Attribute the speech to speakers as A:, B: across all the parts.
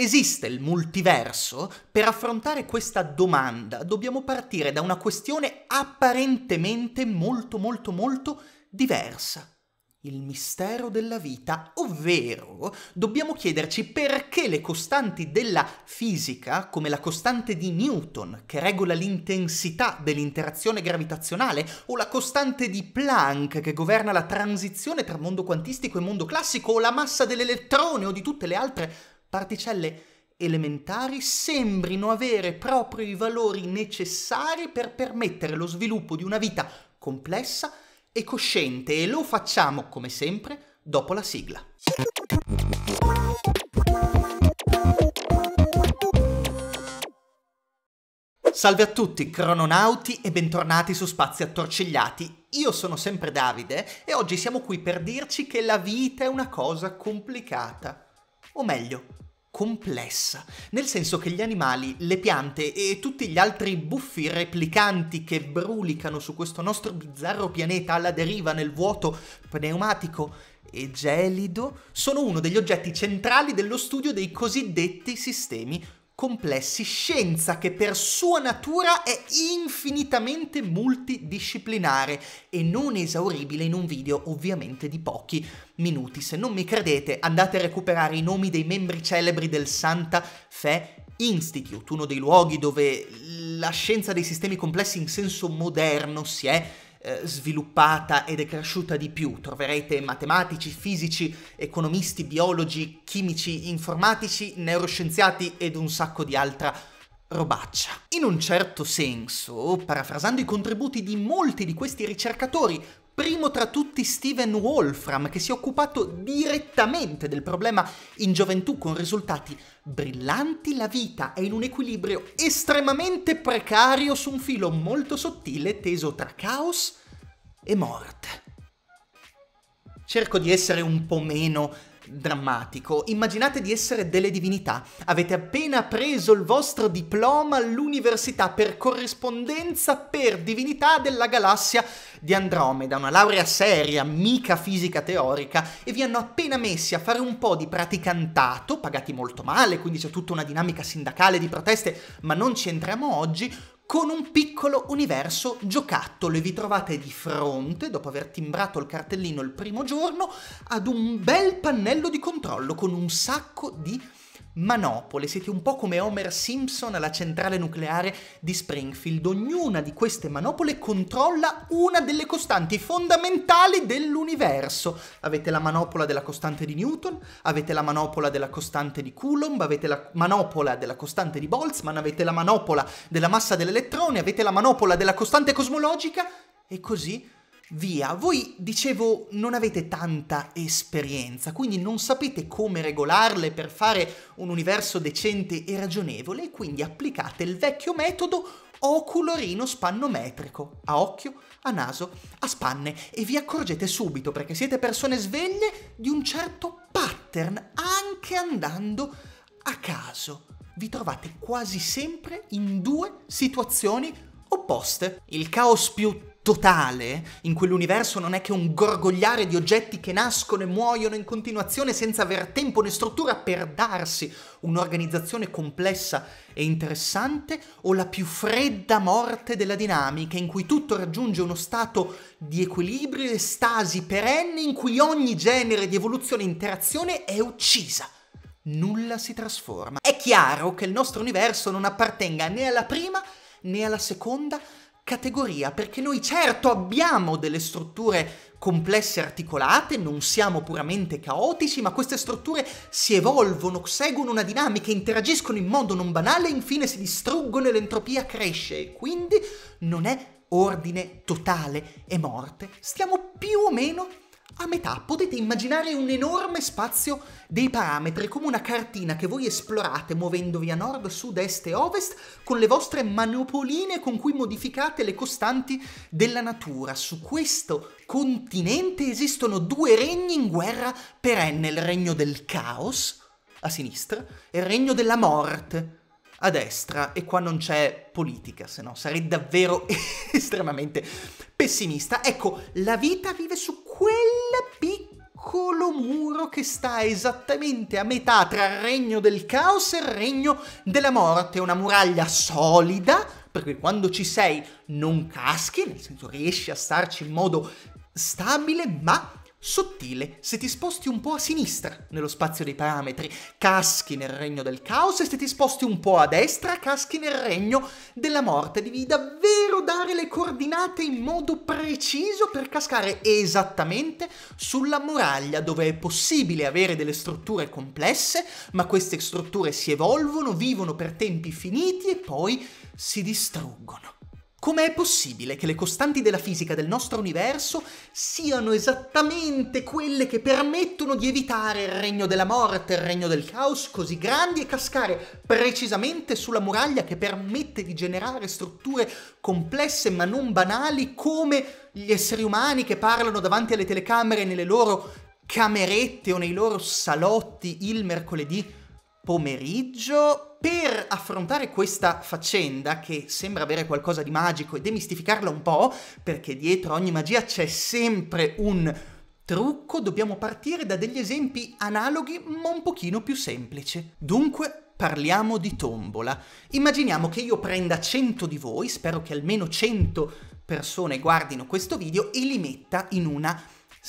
A: Esiste il multiverso? Per affrontare questa domanda dobbiamo partire da una questione apparentemente molto molto molto diversa. Il mistero della vita, ovvero dobbiamo chiederci perché le costanti della fisica, come la costante di Newton che regola l'intensità dell'interazione gravitazionale, o la costante di Planck che governa la transizione tra mondo quantistico e mondo classico, o la massa dell'elettrone o di tutte le altre particelle elementari sembrino avere proprio i valori necessari per permettere lo sviluppo di una vita complessa e cosciente e lo facciamo, come sempre, dopo la sigla. Salve a tutti, crononauti e bentornati su Spazi Attorcigliati. Io sono sempre Davide e oggi siamo qui per dirci che la vita è una cosa complicata o meglio, complessa, nel senso che gli animali, le piante e tutti gli altri buffi replicanti che brulicano su questo nostro bizzarro pianeta alla deriva nel vuoto pneumatico e gelido sono uno degli oggetti centrali dello studio dei cosiddetti sistemi complessi, scienza che per sua natura è infinitamente multidisciplinare e non esauribile in un video ovviamente di pochi minuti. Se non mi credete andate a recuperare i nomi dei membri celebri del Santa Fe Institute, uno dei luoghi dove la scienza dei sistemi complessi in senso moderno si è eh, sviluppata ed è cresciuta di più. Troverete matematici, fisici, economisti, biologi, chimici, informatici, neuroscienziati ed un sacco di altra robaccia. In un certo senso, parafrasando i contributi di molti di questi ricercatori, primo tra tutti Steven Wolfram, che si è occupato direttamente del problema in gioventù con risultati brillanti. La vita è in un equilibrio estremamente precario su un filo molto sottile teso tra caos e morte. Cerco di essere un po' meno drammatico. Immaginate di essere delle divinità. Avete appena preso il vostro diploma all'università per corrispondenza per divinità della galassia di Andromeda, una laurea seria, mica fisica teorica, e vi hanno appena messi a fare un po' di praticantato, pagati molto male, quindi c'è tutta una dinamica sindacale di proteste, ma non ci entriamo oggi, con un piccolo universo giocattolo e vi trovate di fronte, dopo aver timbrato il cartellino il primo giorno, ad un bel pannello di controllo con un sacco di manopole, siete un po' come Homer Simpson alla centrale nucleare di Springfield. Ognuna di queste manopole controlla una delle costanti fondamentali dell'universo. Avete la manopola della costante di Newton, avete la manopola della costante di Coulomb, avete la manopola della costante di Boltzmann, avete la manopola della massa dell'elettrone, avete la manopola della costante cosmologica e così Via, voi dicevo non avete tanta esperienza, quindi non sapete come regolarle per fare un universo decente e ragionevole, quindi applicate il vecchio metodo oculorino spannometrico, a occhio, a naso, a spanne, e vi accorgete subito, perché siete persone sveglie, di un certo pattern, anche andando a caso. Vi trovate quasi sempre in due situazioni opposte. Il caos più totale, in quell'universo non è che un gorgogliare di oggetti che nascono e muoiono in continuazione senza aver tempo né struttura per darsi un'organizzazione complessa e interessante, o la più fredda morte della dinamica, in cui tutto raggiunge uno stato di equilibrio e stasi perenne in cui ogni genere di evoluzione e interazione è uccisa nulla si trasforma. È chiaro che il nostro universo non appartenga né alla prima né alla seconda categoria perché noi certo abbiamo delle strutture complesse e articolate, non siamo puramente caotici, ma queste strutture si evolvono, seguono una dinamica, interagiscono in modo non banale e infine si distruggono e l'entropia cresce e quindi non è ordine totale e morte, stiamo più o meno a metà potete immaginare un enorme spazio dei parametri come una cartina che voi esplorate muovendovi a nord, sud, est e ovest con le vostre manopoline con cui modificate le costanti della natura. Su questo continente esistono due regni in guerra perenne, il regno del caos a sinistra e il regno della morte a destra e qua non c'è politica, se no sarei davvero estremamente pessimista. Ecco, la vita vive su quel piccolo muro che sta esattamente a metà tra il regno del caos e il regno della morte, una muraglia solida, perché quando ci sei non caschi, nel senso riesci a starci in modo stabile, ma sottile se ti sposti un po' a sinistra nello spazio dei parametri, caschi nel regno del caos e se ti sposti un po' a destra caschi nel regno della morte. Devi davvero dare le coordinate in modo preciso per cascare esattamente sulla muraglia dove è possibile avere delle strutture complesse, ma queste strutture si evolvono, vivono per tempi finiti e poi si distruggono. Come è possibile che le costanti della fisica del nostro universo siano esattamente quelle che permettono di evitare il regno della morte, il regno del caos così grandi e cascare precisamente sulla muraglia che permette di generare strutture complesse ma non banali come gli esseri umani che parlano davanti alle telecamere nelle loro camerette o nei loro salotti il mercoledì pomeriggio? per affrontare questa faccenda che sembra avere qualcosa di magico e demistificarla un po', perché dietro ogni magia c'è sempre un trucco, dobbiamo partire da degli esempi analoghi ma un pochino più semplici. Dunque, parliamo di tombola. Immaginiamo che io prenda 100 di voi, spero che almeno 100 persone guardino questo video e li metta in una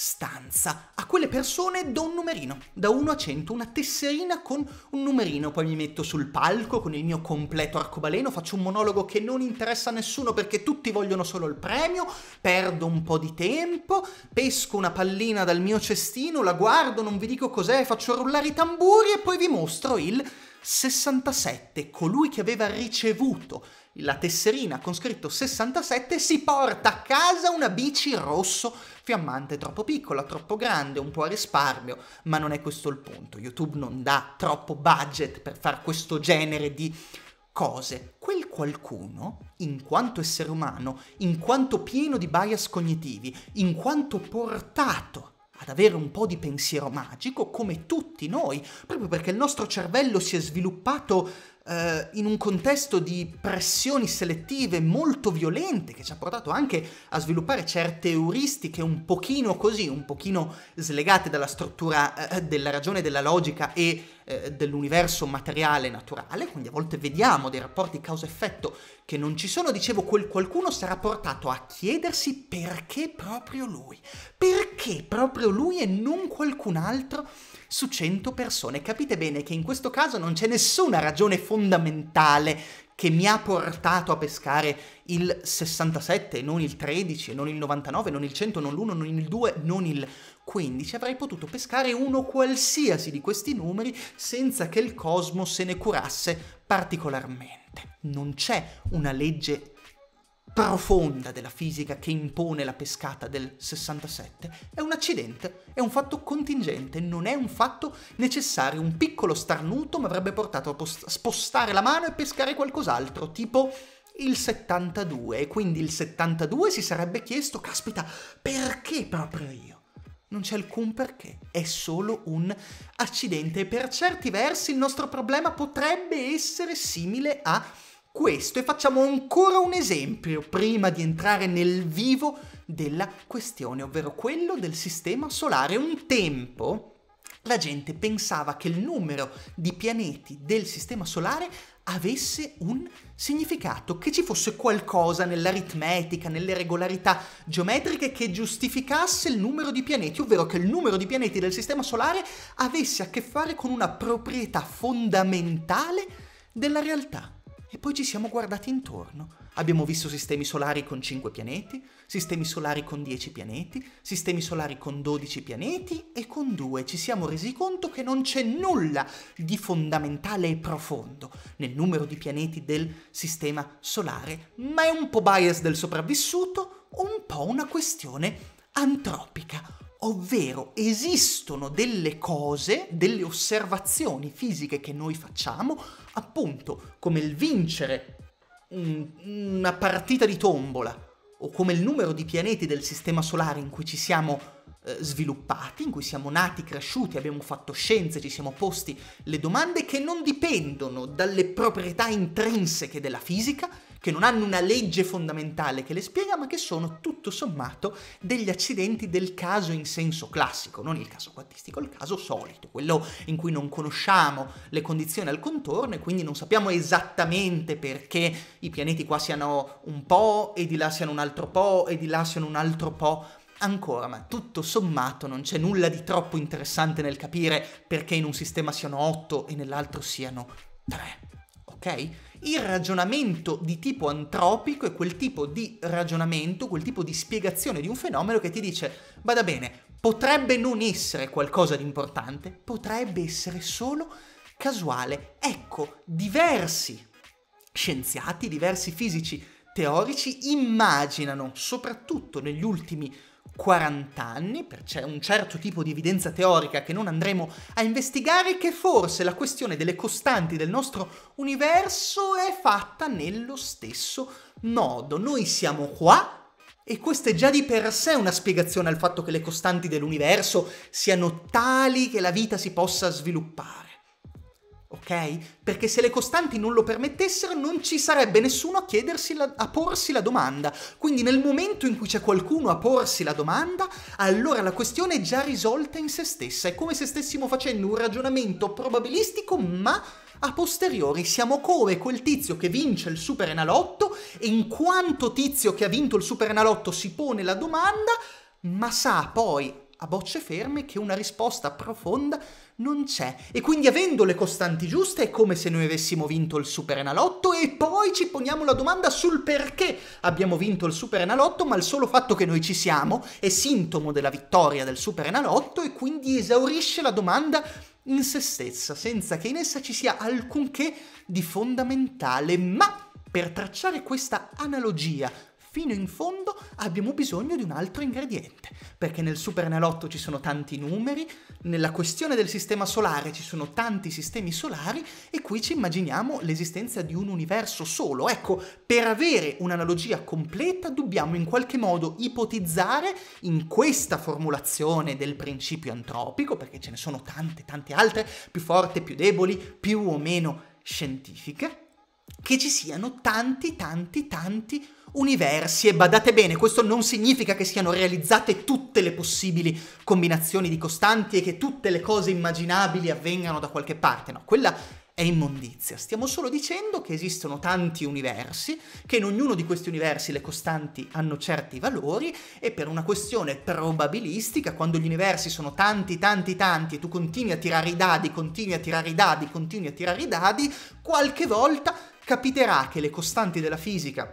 A: stanza. A quelle persone do un numerino, da 1 a 100, una tesserina con un numerino, poi mi metto sul palco con il mio completo arcobaleno, faccio un monologo che non interessa a nessuno perché tutti vogliono solo il premio, perdo un po' di tempo, pesco una pallina dal mio cestino, la guardo, non vi dico cos'è, faccio rullare i tamburi e poi vi mostro il 67, colui che aveva ricevuto la tesserina con scritto 67 si porta a casa una bici rosso fiammante troppo piccola, troppo grande, un po' a risparmio, ma non è questo il punto. YouTube non dà troppo budget per fare questo genere di cose. Quel qualcuno, in quanto essere umano, in quanto pieno di bias cognitivi, in quanto portato ad avere un po' di pensiero magico come tutti noi, proprio perché il nostro cervello si è sviluppato eh, in un contesto di pressioni selettive molto violente che ci ha portato anche a sviluppare certe euristiche un pochino così, un pochino slegate dalla struttura eh, eh della ragione, della logica e eh, dell'universo materiale e naturale, quindi a volte vediamo dei rapporti causa-effetto che non ci sono, dicevo, quel qualcuno sarà portato a chiedersi perché proprio lui, perché perché proprio lui e non qualcun altro su 100 persone? Capite bene che in questo caso non c'è nessuna ragione fondamentale che mi ha portato a pescare il 67, non il 13, non il 99, non il 100, non l'1, non il 2, non il 15. Avrei potuto pescare uno qualsiasi di questi numeri senza che il cosmo se ne curasse particolarmente. Non c'è una legge profonda della fisica che impone la pescata del 67 è un accidente, è un fatto contingente, non è un fatto necessario. Un piccolo starnuto mi avrebbe portato a post- spostare la mano e pescare qualcos'altro, tipo il 72. E quindi il 72 si sarebbe chiesto, caspita, perché proprio io? Non c'è alcun perché, è solo un accidente e per certi versi il nostro problema potrebbe essere simile a questo e facciamo ancora un esempio prima di entrare nel vivo della questione, ovvero quello del sistema solare. Un tempo la gente pensava che il numero di pianeti del sistema solare avesse un significato, che ci fosse qualcosa nell'aritmetica, nelle regolarità geometriche che giustificasse il numero di pianeti, ovvero che il numero di pianeti del Sistema Solare avesse a che fare con una proprietà fondamentale della realtà. E poi ci siamo guardati intorno. Abbiamo visto sistemi solari con 5 pianeti, sistemi solari con 10 pianeti, sistemi solari con 12 pianeti e con 2 ci siamo resi conto che non c'è nulla di fondamentale e profondo nel numero di pianeti del sistema solare, ma è un po' bias del sopravvissuto, un po' una questione antropica Ovvero esistono delle cose, delle osservazioni fisiche che noi facciamo, appunto come il vincere un, una partita di tombola o come il numero di pianeti del sistema solare in cui ci siamo eh, sviluppati, in cui siamo nati, cresciuti, abbiamo fatto scienze, ci siamo posti le domande che non dipendono dalle proprietà intrinseche della fisica, che non hanno una legge fondamentale che le spiega, ma che sono tutto sommato degli accidenti del caso in senso classico, non il caso quantistico, il caso solito, quello in cui non conosciamo le condizioni al contorno e quindi non sappiamo esattamente perché i pianeti qua siano un po' e di là siano un altro po' e di là siano un altro po' ancora, ma tutto sommato non c'è nulla di troppo interessante nel capire perché in un sistema siano 8 e nell'altro siano 3, ok? Il ragionamento di tipo antropico è quel tipo di ragionamento, quel tipo di spiegazione di un fenomeno che ti dice, vada bene, potrebbe non essere qualcosa di importante, potrebbe essere solo casuale. Ecco, diversi scienziati, diversi fisici teorici immaginano, soprattutto negli ultimi anni, 40 anni, per un certo tipo di evidenza teorica che non andremo a investigare, che forse la questione delle costanti del nostro universo è fatta nello stesso modo. Noi siamo qua e questa è già di per sé una spiegazione al fatto che le costanti dell'universo siano tali che la vita si possa sviluppare ok? Perché se le costanti non lo permettessero non ci sarebbe nessuno a, chiedersi la, a porsi la domanda. Quindi nel momento in cui c'è qualcuno a porsi la domanda, allora la questione è già risolta in se stessa. È come se stessimo facendo un ragionamento probabilistico, ma a posteriori siamo come quel tizio che vince il Super Enalotto e in quanto tizio che ha vinto il Super Enalotto si pone la domanda, ma sa poi a bocce ferme che una risposta profonda non c'è. E quindi avendo le costanti giuste è come se noi avessimo vinto il Super Enalotto e poi ci poniamo la domanda sul perché abbiamo vinto il Super Enalotto, ma il solo fatto che noi ci siamo è sintomo della vittoria del Super Enalotto e quindi esaurisce la domanda in se stessa, senza che in essa ci sia alcunché di fondamentale, ma per tracciare questa analogia fino in fondo abbiamo bisogno di un altro ingrediente, perché nel supernalotto ci sono tanti numeri, nella questione del sistema solare ci sono tanti sistemi solari e qui ci immaginiamo l'esistenza di un universo solo. Ecco, per avere un'analogia completa dobbiamo in qualche modo ipotizzare in questa formulazione del principio antropico, perché ce ne sono tante, tante altre, più forti, più deboli, più o meno scientifiche, che ci siano tanti, tanti, tanti universi e badate bene, questo non significa che siano realizzate tutte le possibili combinazioni di costanti e che tutte le cose immaginabili avvengano da qualche parte, no, quella è immondizia. Stiamo solo dicendo che esistono tanti universi, che in ognuno di questi universi le costanti hanno certi valori e per una questione probabilistica, quando gli universi sono tanti, tanti, tanti e tu continui a tirare i dadi, continui a tirare i dadi, continui a tirare i dadi, qualche volta capiterà che le costanti della fisica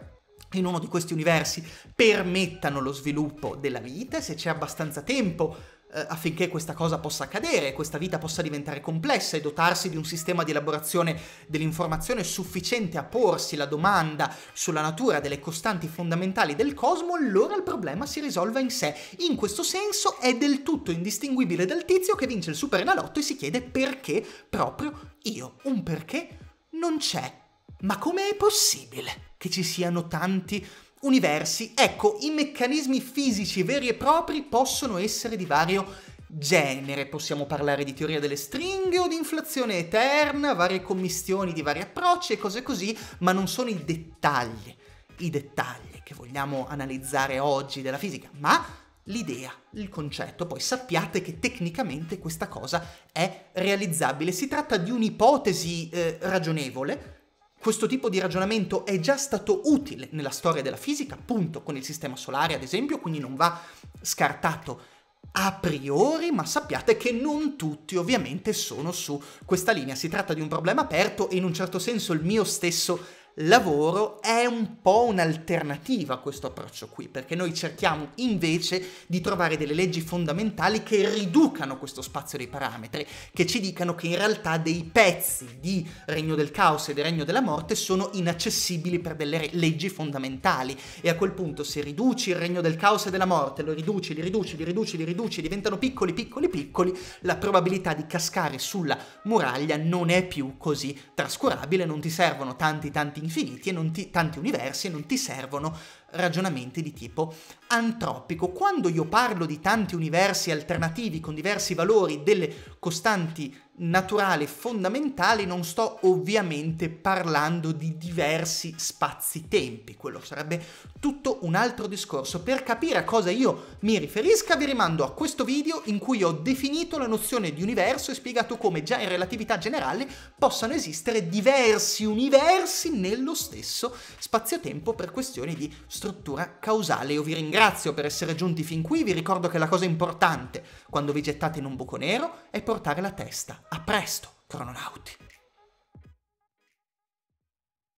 A: in uno di questi universi permettano lo sviluppo della vita, se c'è abbastanza tempo eh, affinché questa cosa possa accadere, questa vita possa diventare complessa e dotarsi di un sistema di elaborazione dell'informazione sufficiente a porsi la domanda sulla natura delle costanti fondamentali del cosmo, allora il problema si risolve in sé. In questo senso è del tutto indistinguibile dal tizio che vince il Superenalotto e si chiede perché proprio io. Un perché non c'è. Ma com'è possibile che ci siano tanti universi? Ecco, i meccanismi fisici veri e propri possono essere di vario genere. Possiamo parlare di teoria delle stringhe o di inflazione eterna, varie commissioni di vari approcci e cose così, ma non sono i dettagli, i dettagli che vogliamo analizzare oggi della fisica, ma l'idea, il concetto. Poi sappiate che tecnicamente questa cosa è realizzabile. Si tratta di un'ipotesi eh, ragionevole questo tipo di ragionamento è già stato utile nella storia della fisica, appunto con il sistema solare ad esempio, quindi non va scartato a priori, ma sappiate che non tutti ovviamente sono su questa linea. Si tratta di un problema aperto e in un certo senso il mio stesso lavoro è un po' un'alternativa a questo approccio qui, perché noi cerchiamo invece di trovare delle leggi fondamentali che riducano questo spazio dei parametri, che ci dicano che in realtà dei pezzi di regno del caos e del regno della morte sono inaccessibili per delle re- leggi fondamentali e a quel punto se riduci il regno del caos e della morte, lo riduci, li riduci, li riduci, li riduci, diventano piccoli, piccoli, piccoli, la probabilità di cascare sulla muraglia non è più così trascurabile, non ti servono tanti tanti infiniti e non ti, tanti universi e non ti servono ragionamenti di tipo antropico. Quando io parlo di tanti universi alternativi con diversi valori delle costanti naturale fondamentale, non sto ovviamente parlando di diversi spazi-tempi, quello sarebbe tutto un altro discorso. Per capire a cosa io mi riferisca vi rimando a questo video in cui ho definito la nozione di universo e spiegato come già in relatività generale possano esistere diversi universi nello stesso spazio-tempo per questioni di struttura causale. Io vi ringrazio per essere giunti fin qui, vi ricordo che la cosa importante quando vi gettate in un buco nero è portare la testa a presto, crononauti!